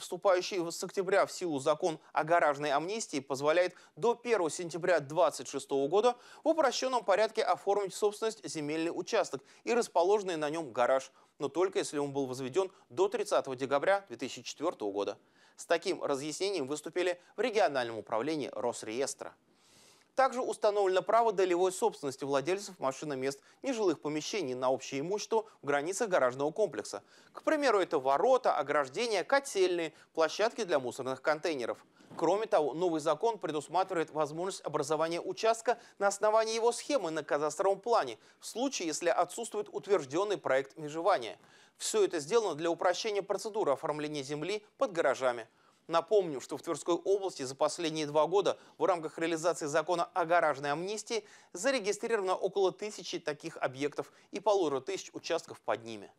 Вступающий с октября в силу закон о гаражной амнистии позволяет до 1 сентября 2026 года в упрощенном порядке оформить в собственность земельный участок и расположенный на нем гараж, но только если он был возведен до 30 декабря 2004 года. С таким разъяснением выступили в региональном управлении Росреестра. Также установлено право долевой собственности владельцев машин и мест нежилых помещений на общее имущество в границах гаражного комплекса. К примеру, это ворота, ограждения, котельные, площадки для мусорных контейнеров. Кроме того, новый закон предусматривает возможность образования участка на основании его схемы на кадастровом плане, в случае, если отсутствует утвержденный проект межевания. Все это сделано для упрощения процедуры оформления земли под гаражами. Напомню, что в Тверской области за последние два года в рамках реализации закона о гаражной амнистии зарегистрировано около тысячи таких объектов и полутора тысяч участков под ними.